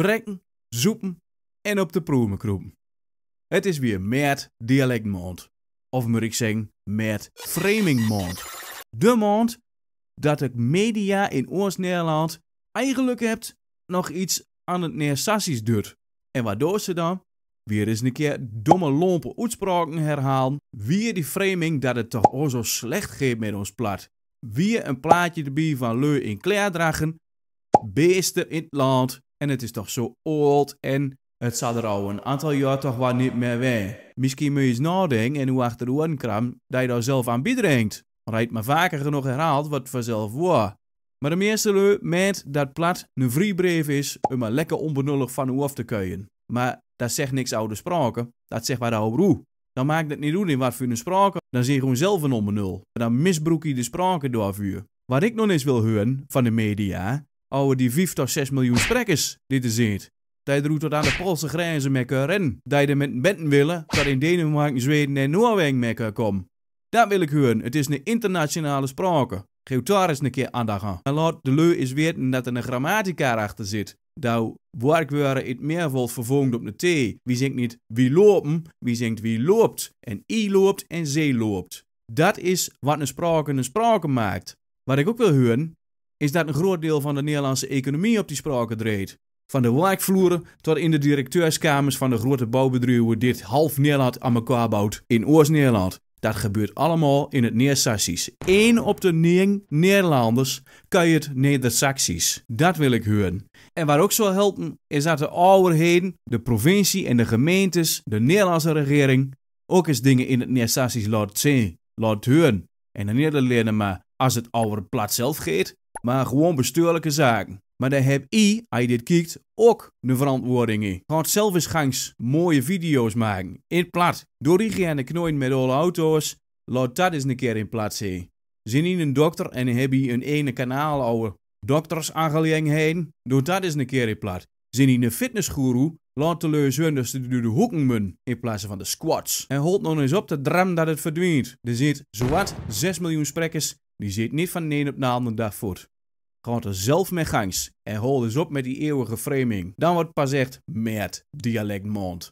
Brekken, zoeken en op de proemen kroepen. Het is weer met dialectmond. Of moet ik zeggen, met framingmond. De mond dat ik media in Oost-Nederland eigenlijk hebt nog iets aan het neersassies doet. En waardoor ze dan weer eens een keer domme lompe uitspraken herhalen. Weer die framing dat het toch al zo slecht geeft met ons plat. Weer een plaatje erbij van leu in dragen, Beesten in het land. En het is toch zo oud en het zal er al een aantal jaar toch wel niet meer weg. Misschien moet je eens nadenken en hoe achter de oren kram dat je daar zelf aan Maar Want hij heeft maar vaker genoeg herhaald wat vanzelf woord. Maar de meeste mensen meent dat plat een vriebreef is om er lekker onbenullig van hoe af te kuien. Maar dat zegt niks oude sprake, dat zegt waar de hoe. Dan maakt het niet uit in wat voor een sprake, dan zie je gewoon zelf een onbenul. Dan misbroek je de door doorvuur. Wat ik nog eens wil horen van de media, ouwe die 6 miljoen sprekers, dit is zit. Dat doet tot aan de Poolse grenzen met rennen. Dat je met benten willen dat in Denemarken, Zweden en Noorwegen met komen. Dat wil ik horen. Het is een internationale sprake. Geef daar eens een keer aandacht aan. En laat de leu is weten dat er een grammatica achter zit. Dat werkwoorden het meervoud vervolgd op de T. Wie zingt niet wie lopen, wie zingt wie loopt. En i loopt en z loopt. Dat is wat een sprake een sprake maakt. Wat ik ook wil horen, is dat een groot deel van de Nederlandse economie op die sprake dreed. Van de werkvloeren tot in de directeurskamers van de grote bouwbedrijven dit half Nederland aan elkaar bouwt in Oost-Nederland. Dat gebeurt allemaal in het Neersaksisch. Eén op de negen Nederlanders kan je het Neder-Saxisch. Dat wil ik horen. En waar ook zal helpen, is dat de overheden, de provincie en de gemeentes, de Nederlandse regering, ook eens dingen in het Neersaksisch laat zien, laat horen. En dan niet alleen maar als het oude plat zelf geeft, maar gewoon bestuurlijke zaken. Maar daar heb I, als je dit kijkt, ook de verantwoording in. Gaat zelf eens gangs mooie video's maken. In plaats plat. Door diegene knooien met alle auto's. Laat dat eens een keer in plaats zien. Zien in een dokter en heb je een ene kanaal over heen? Doe dat eens een keer in plaats. Zien in een fitnessguru Laat de die door de hoeken mun in plaats van de squats. En holt nog eens op de dram dat het verdwijnt. Er zit zowat 6 miljoen sprekers, die zit niet van neen op op de andere dag voort. Gaat er zelf mee gangs en houdt eens op met die eeuwige framing. Dan wordt pas echt dialect dialectmond.